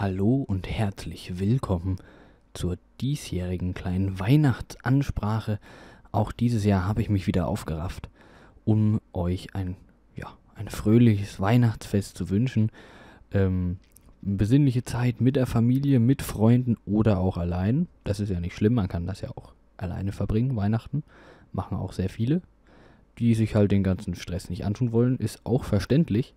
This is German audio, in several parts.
Hallo und herzlich willkommen zur diesjährigen kleinen Weihnachtsansprache. Auch dieses Jahr habe ich mich wieder aufgerafft, um euch ein, ja, ein fröhliches Weihnachtsfest zu wünschen. Ähm, besinnliche Zeit mit der Familie, mit Freunden oder auch allein. Das ist ja nicht schlimm, man kann das ja auch alleine verbringen, Weihnachten. Machen auch sehr viele, die sich halt den ganzen Stress nicht antun wollen, ist auch verständlich.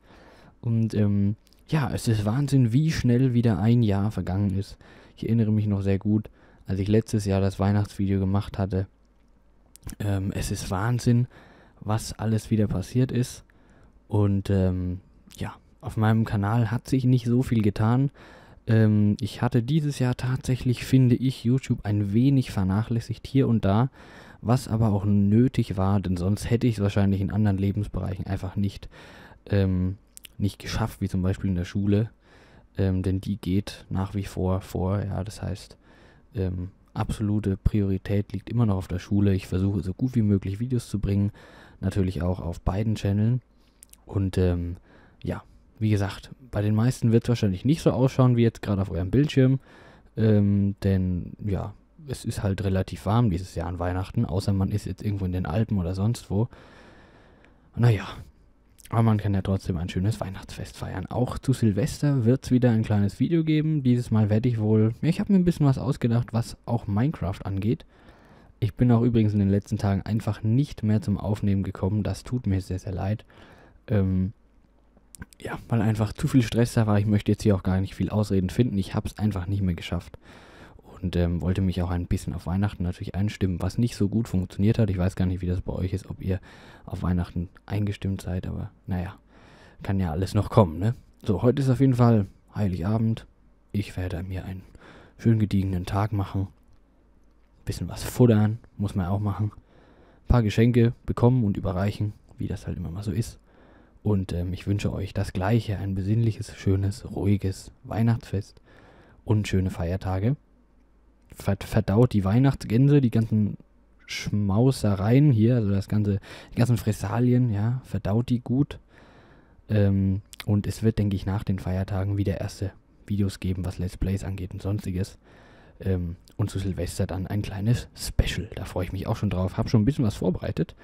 Und ähm, ja, es ist Wahnsinn, wie schnell wieder ein Jahr vergangen ist. Ich erinnere mich noch sehr gut, als ich letztes Jahr das Weihnachtsvideo gemacht hatte. Ähm, es ist Wahnsinn, was alles wieder passiert ist. Und ähm, ja, auf meinem Kanal hat sich nicht so viel getan. Ähm, ich hatte dieses Jahr tatsächlich, finde ich, YouTube ein wenig vernachlässigt hier und da, was aber auch nötig war, denn sonst hätte ich es wahrscheinlich in anderen Lebensbereichen einfach nicht. Ähm, nicht geschafft, wie zum Beispiel in der Schule. Ähm, denn die geht nach wie vor vor. Ja, das heißt, ähm, absolute Priorität liegt immer noch auf der Schule. Ich versuche so gut wie möglich Videos zu bringen, natürlich auch auf beiden Channeln. Und ähm, ja, wie gesagt, bei den meisten wird es wahrscheinlich nicht so ausschauen wie jetzt gerade auf eurem Bildschirm. Ähm, denn ja, es ist halt relativ warm dieses Jahr an Weihnachten, außer man ist jetzt irgendwo in den Alpen oder sonst wo. Naja, aber man kann ja trotzdem ein schönes Weihnachtsfest feiern. Auch zu Silvester wird es wieder ein kleines Video geben. Dieses Mal werde ich wohl. Ich habe mir ein bisschen was ausgedacht, was auch Minecraft angeht. Ich bin auch übrigens in den letzten Tagen einfach nicht mehr zum Aufnehmen gekommen. Das tut mir sehr, sehr leid. Ähm, ja, weil einfach zu viel Stress da war. Ich möchte jetzt hier auch gar nicht viel Ausreden finden. Ich habe es einfach nicht mehr geschafft und ähm, wollte mich auch ein bisschen auf Weihnachten natürlich einstimmen, was nicht so gut funktioniert hat. Ich weiß gar nicht, wie das bei euch ist, ob ihr auf Weihnachten eingestimmt seid, aber naja, kann ja alles noch kommen, ne? So, heute ist auf jeden Fall Heiligabend. Ich werde mir einen schön gediegenen Tag machen. Bisschen was futtern, muss man auch machen. Ein paar Geschenke bekommen und überreichen, wie das halt immer mal so ist. Und ähm, ich wünsche euch das Gleiche, ein besinnliches, schönes, ruhiges Weihnachtsfest und schöne Feiertage verdaut die Weihnachtsgänse, die ganzen Schmausereien hier, also das ganze, die ganzen Fressalien, ja, verdaut die gut. Ähm, und es wird, denke ich, nach den Feiertagen wieder erste Videos geben, was Let's Plays angeht und sonstiges. Ähm, und zu Silvester dann ein kleines Special. Da freue ich mich auch schon drauf. Habe schon ein bisschen was vorbereitet,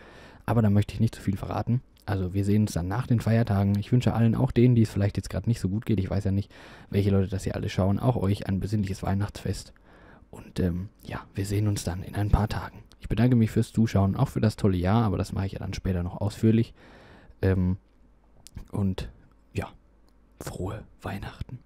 aber da möchte ich nicht zu viel verraten. Also wir sehen uns dann nach den Feiertagen. Ich wünsche allen, auch denen, die es vielleicht jetzt gerade nicht so gut geht, ich weiß ja nicht, welche Leute das hier alle schauen, auch euch ein besinnliches Weihnachtsfest. Und ähm, ja, wir sehen uns dann in ein paar Tagen. Ich bedanke mich fürs Zuschauen, auch für das tolle Jahr, aber das mache ich ja dann später noch ausführlich. Ähm, und ja, frohe Weihnachten.